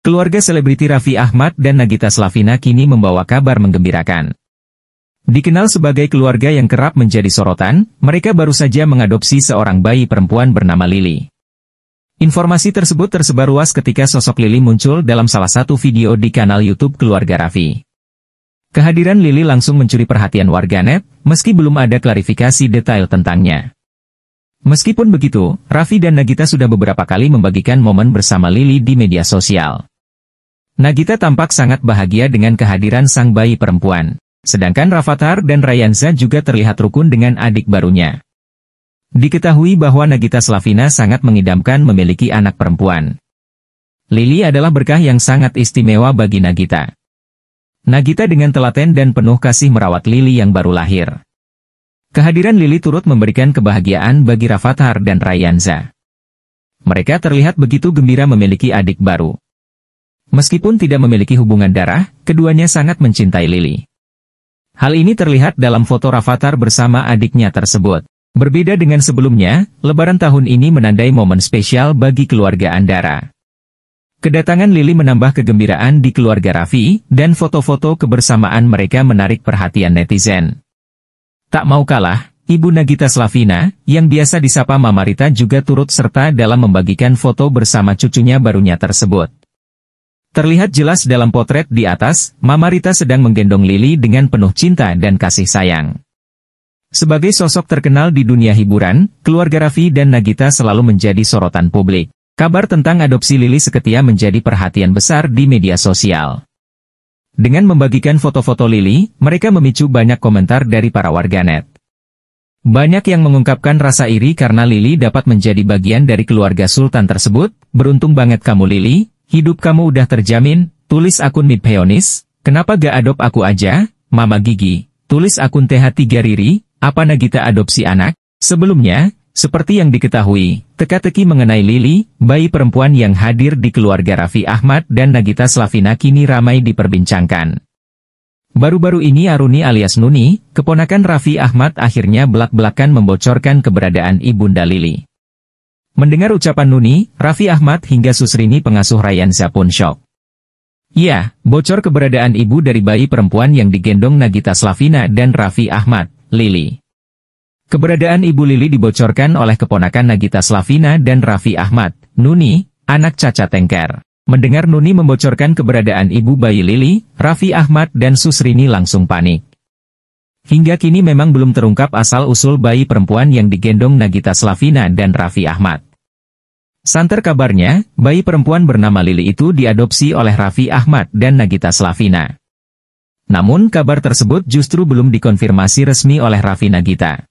Keluarga selebriti Raffi Ahmad dan Nagita Slavina kini membawa kabar menggembirakan. Dikenal sebagai keluarga yang kerap menjadi sorotan, mereka baru saja mengadopsi seorang bayi perempuan bernama Lili. Informasi tersebut tersebar luas ketika sosok Lili muncul dalam salah satu video di kanal YouTube keluarga Raffi. Kehadiran Lili langsung mencuri perhatian warganet, meski belum ada klarifikasi detail tentangnya. Meskipun begitu, Raffi dan Nagita sudah beberapa kali membagikan momen bersama Lili di media sosial. Nagita tampak sangat bahagia dengan kehadiran sang bayi perempuan. Sedangkan Rafathar dan Rayanza juga terlihat rukun dengan adik barunya. Diketahui bahwa Nagita Slavina sangat mengidamkan memiliki anak perempuan. Lili adalah berkah yang sangat istimewa bagi Nagita. Nagita dengan telaten dan penuh kasih merawat Lili yang baru lahir. Kehadiran Lili turut memberikan kebahagiaan bagi Rafathar dan Rayanza. Mereka terlihat begitu gembira memiliki adik baru. Meskipun tidak memiliki hubungan darah, keduanya sangat mencintai Lily. Hal ini terlihat dalam foto Rafathar bersama adiknya tersebut. Berbeda dengan sebelumnya, lebaran tahun ini menandai momen spesial bagi keluarga Andara. Kedatangan Lily menambah kegembiraan di keluarga Raffi, dan foto-foto kebersamaan mereka menarik perhatian netizen. Tak mau kalah, Ibu Nagita Slavina, yang biasa disapa Mama Rita juga turut serta dalam membagikan foto bersama cucunya barunya tersebut. Terlihat jelas dalam potret di atas, Mama Rita sedang menggendong Lili dengan penuh cinta dan kasih sayang. Sebagai sosok terkenal di dunia hiburan, keluarga Raffi dan Nagita selalu menjadi sorotan publik. Kabar tentang adopsi Lili Seketia menjadi perhatian besar di media sosial. Dengan membagikan foto-foto Lili, mereka memicu banyak komentar dari para warganet. Banyak yang mengungkapkan rasa iri karena Lili dapat menjadi bagian dari keluarga Sultan tersebut, beruntung banget kamu Lili, Hidup kamu udah terjamin, tulis akun Midpeonis, kenapa gak adop aku aja, Mama Gigi, tulis akun TH3 Riri, apa Nagita adopsi anak? Sebelumnya, seperti yang diketahui, teka-teki mengenai Lili, bayi perempuan yang hadir di keluarga Raffi Ahmad dan Nagita Slavina kini ramai diperbincangkan. Baru-baru ini Aruni alias Nuni, keponakan Raffi Ahmad akhirnya belak-belakan membocorkan keberadaan Ibunda Lili. Mendengar ucapan Nuni, Raffi Ahmad hingga Susrini pengasuh Ryan pun shock. Ya, bocor keberadaan ibu dari bayi perempuan yang digendong Nagita Slavina dan Raffi Ahmad, Lili. Keberadaan ibu Lili dibocorkan oleh keponakan Nagita Slavina dan Raffi Ahmad, Nuni, anak Caca Tengker. Mendengar Nuni membocorkan keberadaan ibu bayi Lili, Raffi Ahmad dan Susrini langsung panik. Hingga kini memang belum terungkap asal-usul bayi perempuan yang digendong Nagita Slavina dan Raffi Ahmad. Santer kabarnya, bayi perempuan bernama Lili itu diadopsi oleh Raffi Ahmad dan Nagita Slavina. Namun kabar tersebut justru belum dikonfirmasi resmi oleh Raffi Nagita.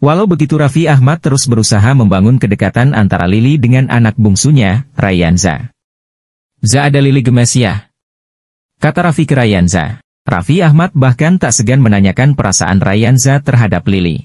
Walau begitu Raffi Ahmad terus berusaha membangun kedekatan antara Lili dengan anak bungsunya, Rayanza. ada Lili Gemesiah. Kata Raffi ke Rayanza. Raffi Ahmad bahkan tak segan menanyakan perasaan Rayanza terhadap Lili.